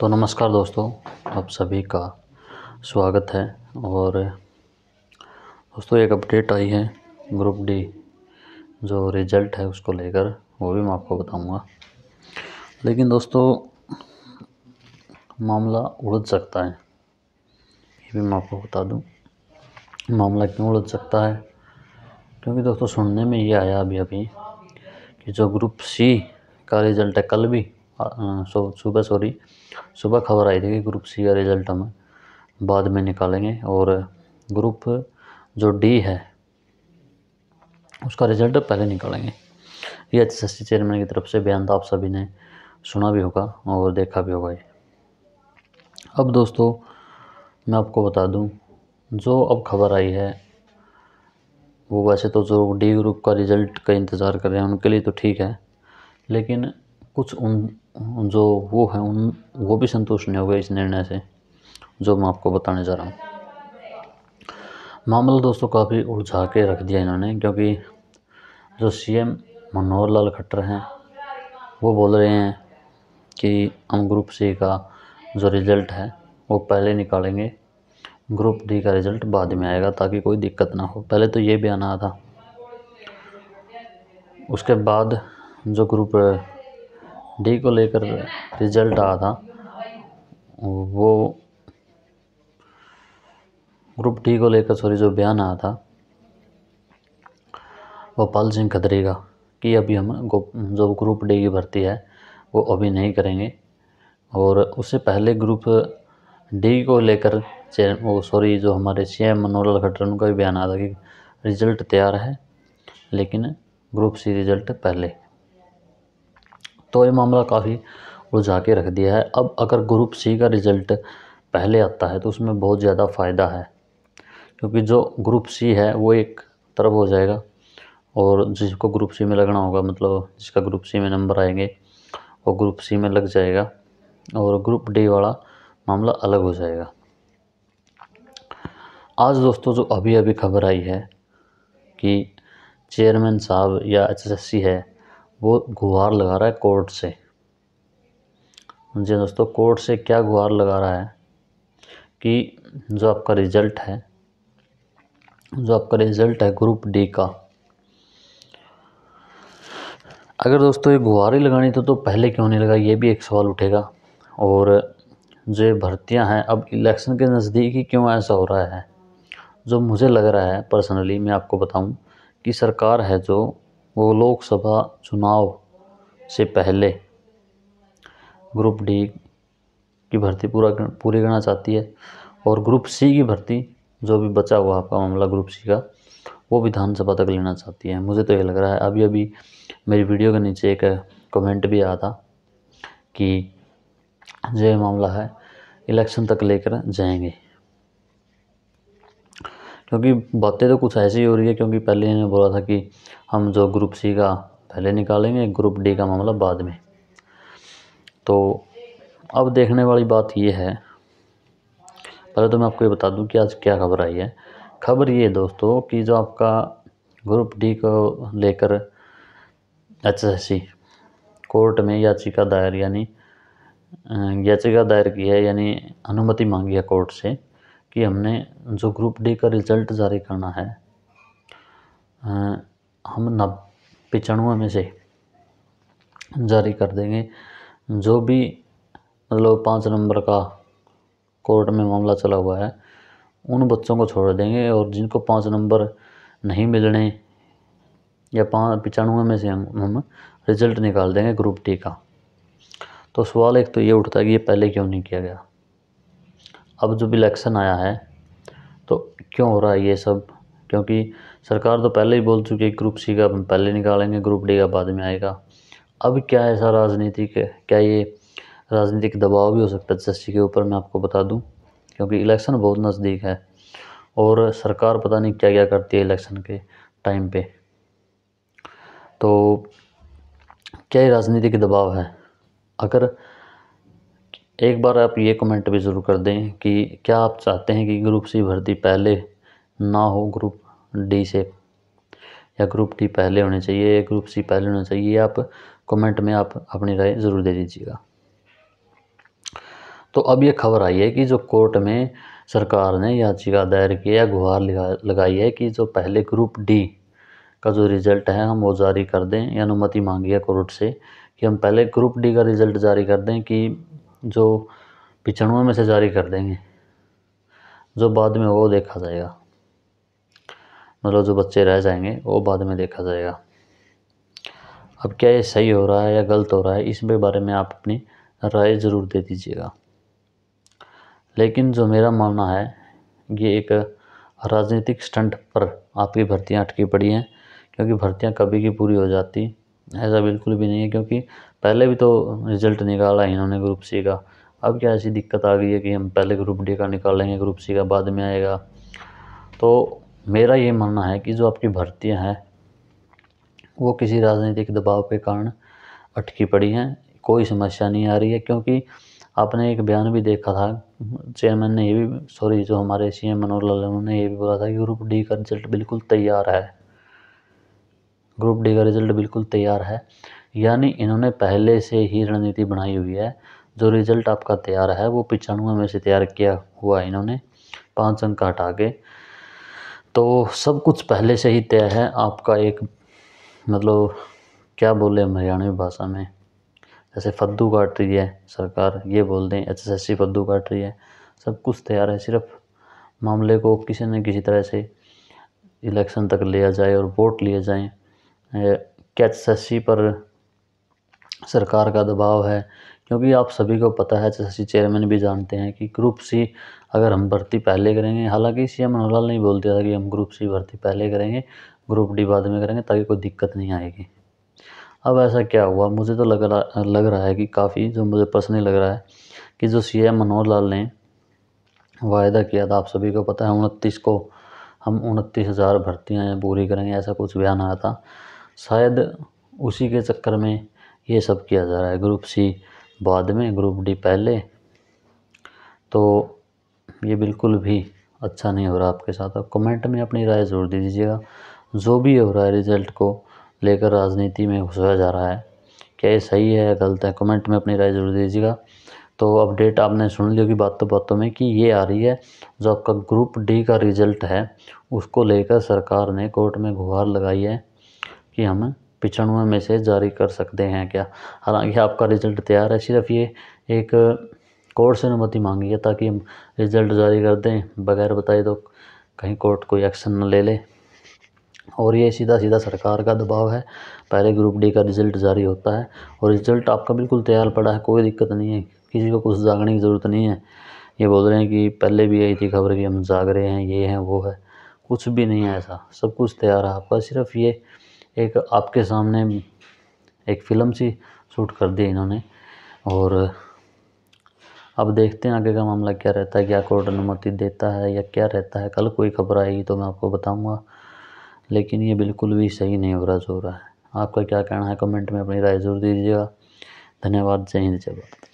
तो नमस्कार दोस्तों आप सभी का स्वागत है और दोस्तों एक अपडेट आई है ग्रुप डी जो रिजल्ट है उसको लेकर वो भी मैं आपको बताऊंगा लेकिन दोस्तों मामला उलझ सकता है ये भी मैं आपको बता दूं मामला क्यों उलझ सकता है क्योंकि दोस्तों सुनने में ये आया अभी अभी कि जो ग्रुप सी का रिजल्ट है कल भी सो सुबह सॉरी सुबह खबर आई थी कि ग्रुप सी का रिज़ल्ट हम बाद में निकालेंगे और ग्रुप जो डी है उसका रिज़ल्ट पहले निकालेंगे ये एच एस चेयरमैन की तरफ से बयान था आप सभी ने सुना भी होगा और देखा भी होगा ये अब दोस्तों मैं आपको बता दूं जो अब खबर आई है वो वैसे तो जो डी ग्रुप का रिज़ल्ट का इंतज़ार कर रहे हैं उनके लिए तो ठीक है लेकिन कुछ उन जो वो हैं उन वो भी संतुष्ट नहीं हुए इस निर्णय से जो मैं आपको बताने जा रहा हूँ मामला दोस्तों काफ़ी उलझा के रख दिया इन्होंने क्योंकि जो सीएम मनोहर लाल खट्टर हैं वो बोल रहे हैं कि हम ग्रुप सी का जो रिज़ल्ट है वो पहले निकालेंगे ग्रुप डी का रिज़ल्ट बाद में आएगा ताकि कोई दिक्कत ना हो पहले तो ये बयान आया था उसके बाद जो ग्रुप डी को लेकर रिजल्ट आया था वो ग्रुप डी को लेकर सॉरी जो बयान आया था वो पाल सिंह खदरी का कि अभी हम जो ग्रुप डी की भर्ती है वो अभी नहीं करेंगे और उससे पहले ग्रुप डी को लेकर वो सॉरी जो हमारे सी एम मनोहर खट्टर उनका भी बयान आया था कि रिजल्ट तैयार है लेकिन ग्रुप सी रिजल्ट पहले तो ये मामला काफ़ी उलझा के रख दिया है अब अगर ग्रुप सी का रिज़ल्ट पहले आता है तो उसमें बहुत ज़्यादा फ़ायदा है क्योंकि जो ग्रुप सी है वो एक तरफ हो जाएगा और जिसको ग्रुप सी में लगना होगा मतलब जिसका ग्रुप सी में नंबर आएंगे वो ग्रुप सी में लग जाएगा और ग्रुप डी वाला मामला अलग हो जाएगा आज दोस्तों जो अभी अभी खबर आई है कि चेयरमैन साहब या एचएसएससी है वो गुहार लगा रहा है कोर्ट से जी दोस्तों कोर्ट से क्या गुहार लगा रहा है कि जो आपका रिज़ल्ट है जो आपका रिज़ल्ट है ग्रुप डी का अगर दोस्तों ये गुहारी लगानी तो तो पहले क्यों नहीं लगा ये भी एक सवाल उठेगा और जो ये भर्तियाँ हैं अब इलेक्शन के नज़दीक ही क्यों ऐसा हो रहा है जो मुझे लग रहा है पर्सनली मैं आपको बताऊं कि सरकार है जो वो लोकसभा चुनाव से पहले ग्रुप डी की भर्ती पूरा पूरी करना चाहती है और ग्रुप सी की भर्ती जो भी बचा हुआ आपका मामला ग्रुप सी का वो विधानसभा तक लेना चाहती है मुझे तो ये लग रहा है अभी अभी मेरी वीडियो के नीचे एक कमेंट भी आया था कि जो मामला है इलेक्शन तक लेकर जाएंगे क्योंकि बातें तो कुछ ऐसी हो रही है क्योंकि पहले इन्होंने बोला था कि हम जो ग्रुप सी का पहले निकालेंगे ग्रुप डी का मामला बाद में तो अब देखने वाली बात ये है पहले तो मैं आपको ये बता दूं कि आज क्या खबर आई है खबर ये दोस्तों कि जो आपका ग्रुप डी को लेकर एचएससी कोर्ट में याचिका दायर यानी याचिका दायर की है यानी अनुमति मांगी है कोर्ट से कि हमने जो ग्रुप डी का रिज़ल्ट जारी करना है हम नब पिचानवे में से जारी कर देंगे जो भी मतलब पाँच नंबर का कोर्ट में मामला चला हुआ है उन बच्चों को छोड़ देंगे और जिनको पाँच नंबर नहीं मिलने या पाँच पिचानवे में से हम रिज़ल्ट निकाल देंगे ग्रुप डी का तो सवाल एक तो ये उठता है कि ये पहले क्यों नहीं किया गया अब जब इलेक्शन आया है तो क्यों हो रहा है ये सब क्योंकि सरकार तो पहले ही बोल चुकी है ग्रुप सी का पहले निकालेंगे ग्रुप डी का बाद में आएगा अब क्या है ऐसा राजनीतिक क्या ये राजनीतिक दबाव भी हो सकता है जस्टिस के ऊपर मैं आपको बता दूं क्योंकि इलेक्शन बहुत नज़दीक है और सरकार पता नहीं क्या क्या करती है इलेक्शन के टाइम पे तो क्या ये राजनीतिक दबाव है अगर एक बार आप ये कमेंट भी ज़रूर कर दें कि क्या आप चाहते हैं कि ग्रुप सी भर्ती पहले ना हो ग्रुप डी से या ग्रुप डी पहले होने चाहिए या ग्रुप सी पहले होना चाहिए आप कमेंट में आप अपनी राय ज़रूर दे दीजिएगा तो अब ये खबर आई है कि जो कोर्ट में सरकार ने याचिका दायर की या गुहार लगाई है कि जो पहले ग्रुप डी का जो रिज़ल्ट है हम वो जारी कर दें या अनुमति मांगी है कोर्ट से कि हम पहले ग्रुप डी का रिज़ल्ट जारी कर दें कि जो पिछड़ों में से जारी कर देंगे जो बाद में वो देखा जाएगा मतलब जो बच्चे रह जाएंगे वो बाद में देखा जाएगा अब क्या ये सही हो रहा है या गलत हो रहा है इसके बारे में आप अपनी राय ज़रूर दे दीजिएगा लेकिन जो मेरा मानना है ये एक राजनीतिक स्टंट पर आपकी भर्तियां अटकी पड़ी हैं क्योंकि भर्तियां कभी की पूरी हो जाती ऐसा बिल्कुल भी नहीं है क्योंकि पहले भी तो रिजल्ट निकाला है इन्होंने ग्रुप सी का अब क्या ऐसी दिक्कत आ गई है कि हम पहले ग्रुप डी का निकालेंगे ग्रुप सी का बाद में आएगा तो मेरा ये मानना है कि जो आपकी भर्तियाँ हैं वो किसी राजनीतिक दबाव के कारण अटकी पड़ी हैं कोई समस्या नहीं आ रही है क्योंकि आपने एक बयान भी देखा था चेयरमैन ने ये भी सॉरी जो हमारे सी एम मनोहर लाल उन्होंने ये भी बोला था कि ग्रुप डी का रिजल्ट बिल्कुल तैयार है ग्रुप डी का रिजल्ट बिल्कुल तैयार है यानी इन्होंने पहले से ही रणनीति बनाई हुई है जो रिज़ल्ट आपका तैयार है वो पिचानवे में से तैयार किया हुआ है इन्होंने पाँच अंक हटा के तो सब कुछ पहले से ही तय है आपका एक मतलब क्या बोले हम हरियाणवी भाषा में जैसे फद्दू काट रही है सरकार ये बोल दें एच एस फद्दू काट रही है सब कुछ तैयार है सिर्फ मामले को किसी न किसी तरह से इलेक्शन तक लिया जाए और वोट लिए जाए कैच एस पर सरकार का दबाव है क्योंकि आप सभी को पता है जैसे चेयरमैन भी जानते हैं कि ग्रुप सी अगर हम भर्ती पहले करेंगे हालांकि सी एम मनोहर लाल नहीं बोलते था कि हम ग्रुप सी भर्ती पहले करेंगे ग्रुप डी बाद में करेंगे ताकि कोई दिक्कत नहीं आएगी अब ऐसा क्या हुआ मुझे तो लग रहा लग रहा है कि काफ़ी जो मुझे पर्सनली लग रहा है कि जो सी एम मनोहर लाल ने वायदा किया था आप सभी को पता है उनतीस को हम उनतीस हज़ार भर्तियाँ पूरी करेंगे ऐसा कुछ बयान आया था शायद उसी के चक्कर में ये सब किया जा रहा है ग्रुप सी बाद में ग्रुप डी पहले तो ये बिल्कुल भी अच्छा नहीं हो रहा आपके साथ आप कमेंट में अपनी राय ज़रूर दे दीजिएगा जो भी हो रहा है रिजल्ट को लेकर राजनीति में घुसा जा रहा है क्या ये सही है या गलत है कमेंट में अपनी राय ज़रूर दे दीजिएगा तो अपडेट आपने सुन ली होगी बातों बातों में कि ये आ रही है जो आपका ग्रुप डी का रिजल्ट है उसको लेकर सरकार ने कोर्ट में गुहार लगाई है कि हम में से जारी कर सकते हैं क्या हालांकि आपका रिज़ल्ट तैयार है सिर्फ ये एक कोर्ट से अनुमति मांगी है ताकि हम रिज़ल्ट जारी कर दें बगैर बताए तो कहीं कोर्ट कोई एक्शन न ले ले और ये सीधा सीधा सरकार का दबाव है पहले ग्रुप डी का रिज़ल्ट जारी होता है और रिज़ल्ट आपका बिल्कुल तैयार पड़ा है कोई दिक्कत नहीं है किसी को कुछ जागने की ज़रूरत नहीं है ये बोल रहे हैं कि पहले भी यही थी खबर कि हम जाग रहे हैं ये हैं वो है कुछ भी नहीं है ऐसा सब कुछ तैयार है आपका सिर्फ ये एक आपके सामने एक फ़िल्म सी शूट कर दी इन्होंने और अब देखते हैं आगे का मामला क्या रहता है क्या कोर्ट अनुमति देता है या क्या रहता है कल कोई खबर आएगी तो मैं आपको बताऊंगा लेकिन ये बिल्कुल भी सही नहीं हो रहा जो रहा है आपका क्या कहना है कमेंट में अपनी राय ज़रूर दीजिएगा धन्यवाद जय हिंद जय भारत